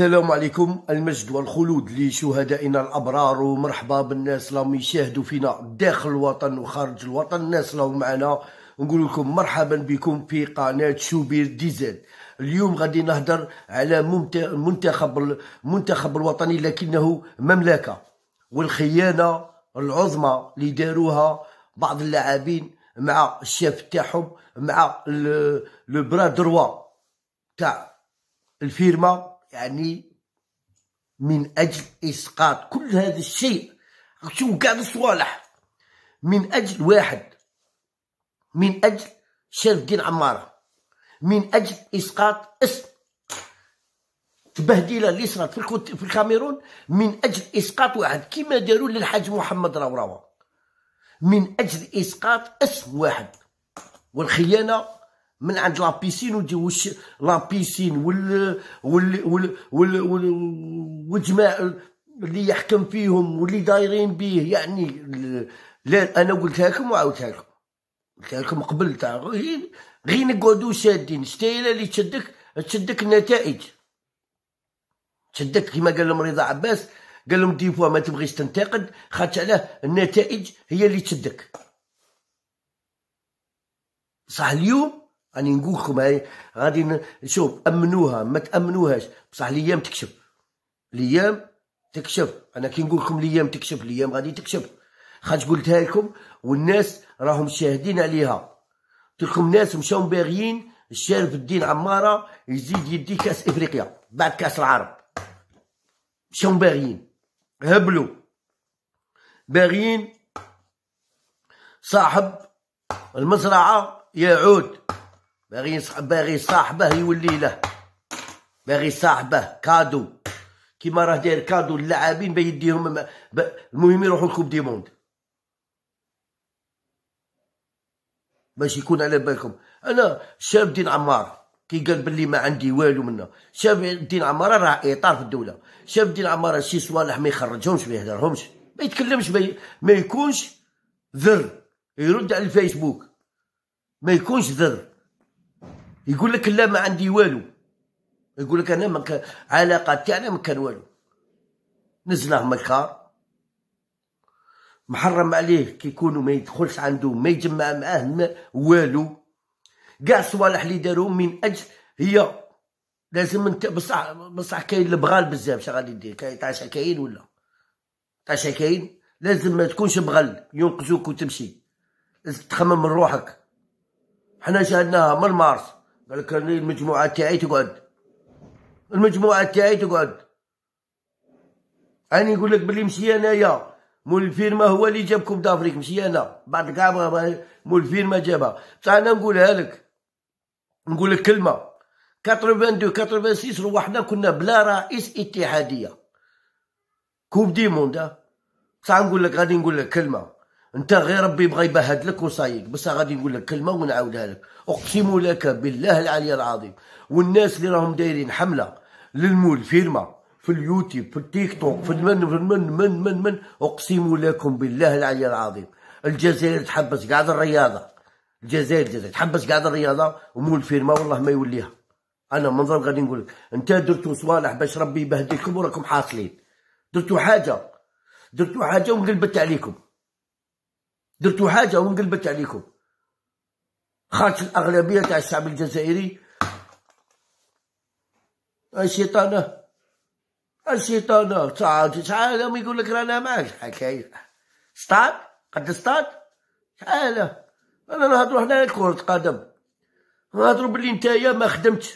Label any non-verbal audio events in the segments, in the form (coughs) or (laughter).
السلام عليكم المجد والخلود لشهدائنا الابرار ومرحبا بالناس اللي يشاهدوا فينا داخل الوطن وخارج الوطن الناس اللي معنا نقول لكم مرحبا بكم في قناه شوبير ديزل اليوم غادي نهضر على منتخب المنتخب الوطني لكنه مملكه والخيانه العظمى اللي داروها بعض اللاعبين مع الشاف تاعهم مع لو برا دروا تاع الفيرما يعني من اجل اسقاط كل هذا الشيء شو كاع الصوالح من اجل واحد من اجل شرف الدين عماره من اجل اسقاط اسم تبهدله اللي صرات في الكاميرون من اجل اسقاط واحد كما داروا للحاج محمد راوراوا من اجل اسقاط اسم واحد والخيانه من عند لابيسين وتجي وش لابيسين وال وال وال وال, وال... والجماع اللي يحكم فيهم واللي دايرين بيه يعني لا انا قلتها لكم وعاودتها لكم قلت لكم قبل تاع غير نقعدو شادين ستايله اللي تشدك تشدك النتائج تشدك كما قال لهم رضا عباس قال لهم دي فوا ما تبغيش تنتقد خاطر علاه النتائج هي اللي تشدك صح اليوم راني يعني نقول لكم هاي غادي شوف امنوها ما تامنوهاش بصح الايام تكشف الايام تكشف انا كي نقول لكم الايام تكشف الايام غادي تكشف خاطر قلتها لكم والناس راهم شاهدين عليها قلت لكم ناس مشاو باغيين الشارف الدين عماره يزيد يدي كاس افريقيا بعد كاس العرب مشاو باغيين هبلوا باغيين صاحب المزرعه يعود باغي باغي صاحبه يولي له باغي صاحبه كادو كيما راه داير كادو للاعبين يديهم المهم يروحوا لكوب دي موند باش يكون على بالكم انا شاب الدين عمار كي قال بلي ما عندي والو منه شاب الدين عمار راه اطار في الدوله شاب الدين عمار شي صوالح ما يخرجهمش ما يهدرهمش ما يتكلمش بي... ما يكونش ذر يرد على الفيسبوك ما يكونش ذر يقول لك لا ما عندي والو يقول لك انا ما كان علاقات تاعنا ما كان والو نزله من الكار محرم عليه كي يكونوا ما يدخلش عنده ما يجمع معاه والو كاع الصوالح اللي داروا من اجل هي لازم انت بصح بصح كاين البغال بزاف اش غادي دير كاين تاع كاين ولا تاع كاين لازم ما تكونش بغل ينقذوك وتمشي لازم تخمم من روحك حنا شهدناها من مارس قال لك المجموعة تاعي تقعد المجموعة تاعي تقعد أنا نقول لك بلي مشي أنايا مول الفيرما هو اللي جابكم دافريك مشي أنا بعد كاع مول الفيرما جابها بصح طيب أنا نقولها لك نقول لك كلمة 82 86 روحنا كنا بلا رئيس اتحادية كوب دي موند بصح نقول لك غادي نقول لك كلمة انت غير ربي يبغى يبهد لك وصايق بس غادي نقول لك كلمه ونعاودها لك اقسم لك بالله العلي العظيم والناس اللي راهم دايرين حمله للمول فيرما في اليوتيوب في التيك توك في المن في المن من من من اقسم لكم بالله العلي العظيم الجزائر تحبس قاعد الرياضه الجزائر الجزائر تحبس قاعد الرياضه ومول فيرما والله ما يوليها انا منظر غادي نقول لك انت درتوا صوالح باش ربي يبهدلكم وراكم حاصلين درتوا حاجه درتوا حاجه ونقلبت عليكم درتوا حاجه وانقلبت عليكم خارج الاغلبيه تاع الشعب الجزائري الشيطانه الشيطانه تعال ساعات يقول لك رانا معاك حكايه ستاد قد ستاد تعال انا نهضروا حنا كرة قدم نهضروا بلي نتايا ما خدمتش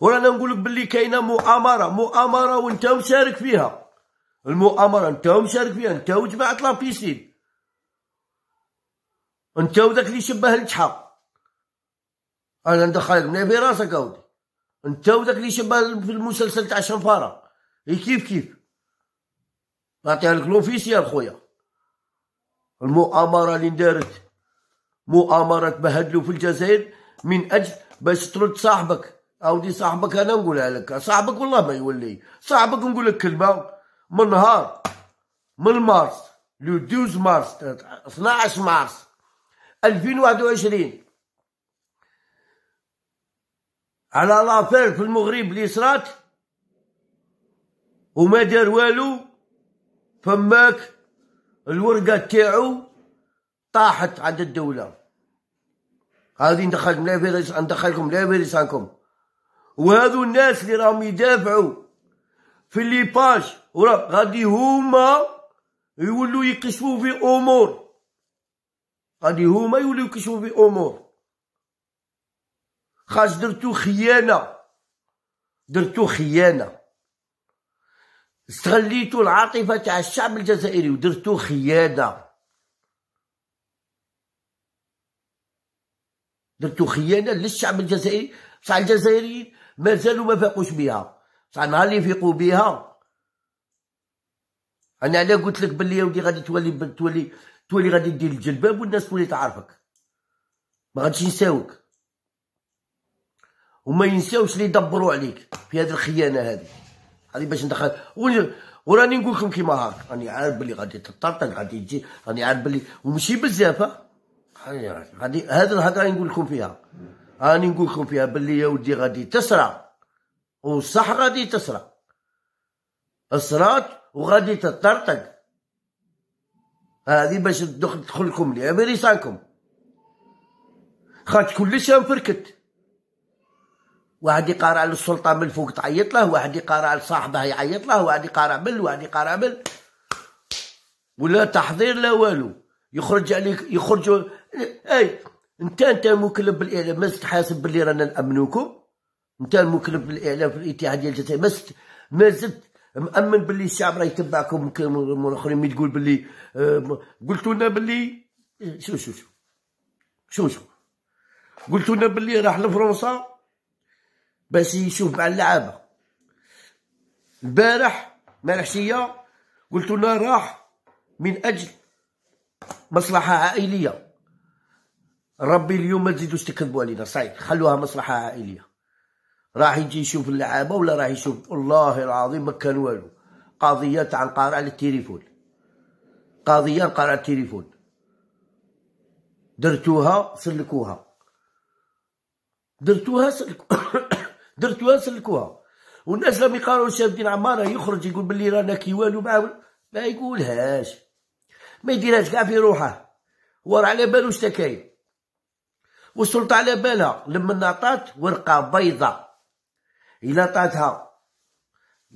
ورانا نقول لك بلي كاينه مؤامره مؤامره وانت مشارك فيها المؤامره انت مشارك فيها انت وجماعه لابيسين انت وذاك اللي شبه الجحا انا ندخلك من في راسك اودي انت وذاك اللي شبه في المسلسل تاع شنفاره كيف كيف نعطيها لك لوفيسيال خويا المؤامره اللي دارت مؤامره تبهدلو في الجزائر من اجل باش ترد صاحبك اودي صاحبك انا نقولها لك صاحبك والله ما يولي صاحبك نقول لك كلمه من نهار من مارس لو 12 مارس 12 مارس 2021 على لافير في المغرب اللي صرات وما دار والو فماك الورقه تاعو طاحت عند الدوله هذه ندخلكم لا فيريس ندخلكم لا فيريس عنكم وهذو الناس اللي راهم يدافعوا في لي باج غادي هما يولوا يكشفوا في امور غادي هما يوليو كيشوفو في امور خاص درتو خيانه درتو خيانه استغليتو العاطفه تاع الشعب الجزائري ودرتو خيانه درتو خيانه للشعب الجزائري بصح الجزائريين مازالوا ما فاقوش بها بصح نهار اللي يفيقوا بها انا علاه قلت لك باللي يا ودي غادي تولي تولي تولي غادي دير الجلباب والناس تولي تعرفك ما غاديش ينساوك وما ينساوش اللي يدبروا عليك في هذه الخيانه هذه هذه باش ندخل وراني نقول لكم كيما هاك راني عارف بلي غادي تطرطق غادي تجي راني عارف بلي ومشي بزاف غادي هذا الهضره راني نقول لكم فيها راني نقول لكم فيها بلي يا ودي غادي تسرع وصح غادي تسرع الصراط وغادي تطرطق هذه باش تدخل لكم لامريسانكم خاطر كلش انفركت واحد يقارع للسلطه من فوق تعيط له واحد يقارع لصاحبه يعيط له واحد يقارع بل واحد يقارع بل ولا تحضير لا والو يخرج عليك يخرج اي انت انت مكلف بالاعلام ما تحاسب باللي رانا نامنوكم انت المكلف بالاعلام في الاتحاد ديال الجزائر ما مازلت مامن باللي الشعب راه يتبعكم من الاخرين مي تقول باللي آه، قلتوا لنا باللي شو شو شو شو شو قلتوا لنا باللي راح لفرنسا باش يشوف مع اللعابه البارح مالحشيه قلتوا لنا راح من اجل مصلحه عائليه ربي اليوم ما تزيدوش تكذبوا علينا صحيح خلوها مصلحه عائليه راح يجي يشوف اللعابه ولا راح يشوف والله العظيم ما كان والو قضيه تاع القارع للتليفون قضيه القارع التليفون درتوها سلكوها درتوها سلكوها (coughs) درتوها سلكوها والناس لما يقارنوا شاب الدين عمار يخرج يقول باللي رانا كي والو ما يقولهاش ما يديرهاش كاع في روحه ورا على بالو شتا كاين والسلطه على بالها لما عطات ورقه بيضه الا طاتها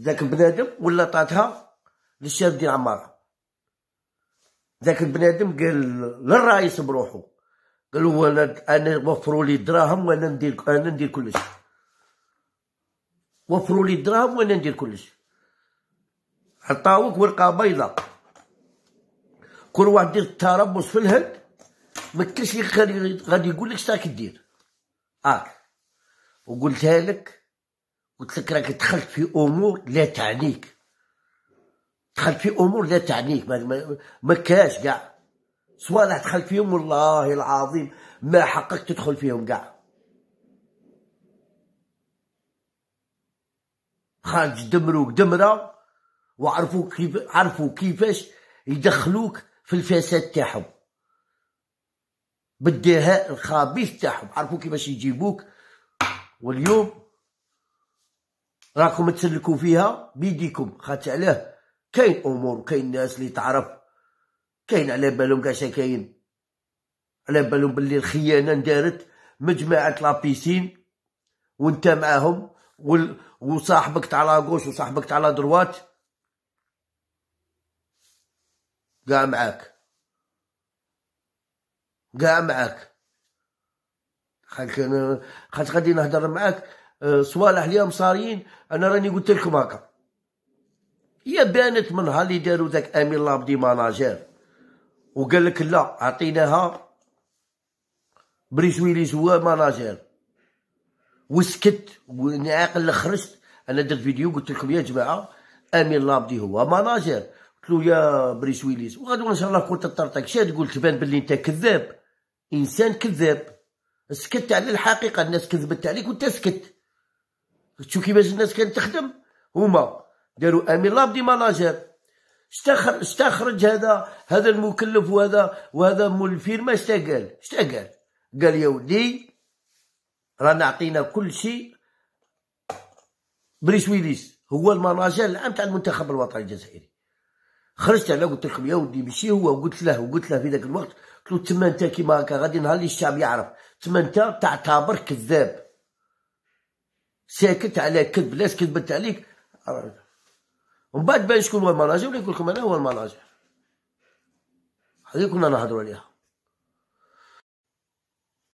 ذاك البنادم ولا طاتها للشاب ديال عمار ذاك البنادم قال للرئيس بروحو قال هو انا انا وفروا لي الدراهم وانا ندير انا ندير كلشي وفروا لي الدراهم وانا ندير كلشي عطاوك ورقه بيضاء كل واحد دير التربص في الهند ما كاينش غادي يقول لك راك كدير اه وقلتها لك قلت لك راك دخلت في امور لا تعنيك دخلت في امور لا تعنيك ما, ما, ما كاش كاع صوالح دخلت فيهم والله العظيم ما حقك تدخل فيهم كاع خارج دمروك دمره وعرفوا كيف عرفوا كيفاش يدخلوك في الفساد تاعهم بالدهاء الخبيث تاعهم عرفوا كيفاش يجيبوك واليوم راكم تسلكوا فيها بيديكم خاطش علاه كاين امور كاين ناس اللي تعرف كاين على بالهم كاش كاين على بالهم باللي الخيانه ندارت مجموعه لابيسين وانت معاهم وصاحبك تاع لاغوش وصاحبك تاع لادروات دروات كاع معاك كاع معاك خاطر خاطر غادي نهضر معاك صوالح اليوم صاريين انا راني قلت لكم هكا هي بانت من نهار اللي داروا ذاك امين لابدي ماناجير وقال لك لا عطيناها بريزويلي هو ماناجير وسكت ونعاقل خرجت انا درت فيديو قلت لكم يا جماعه امين لابدي هو ماناجير قلت له يا بريس ويليز وغدوه ان شاء الله كنت تطرطق شاد تقول تبان باللي انت كذاب انسان كذاب سكت على الحقيقه الناس كذبت عليك وانت سكت شوف كيفاش الناس كانت تخدم هما داروا امين لاب دي ماناجر استخرج هذا هذا المكلف وهذا وهذا مول الفيرما اش قال اش قال قال يا ودي رانا عطينا كل شيء بريس ويليس هو المناجر العام تاع المنتخب الوطني الجزائري خرجت انا قلت لكم يا ودي ماشي هو وقلت له وقلت له في ذاك الوقت قلت له تما انت كيما هكا غادي نهار اللي الشعب يعرف تما انت تعتبر كذاب ساكت على كذب لاش كذبت عليك ومن بعد باين شكون هو المناجم يقول لكم انا هو المناجم هذه كنا نهضروا عليها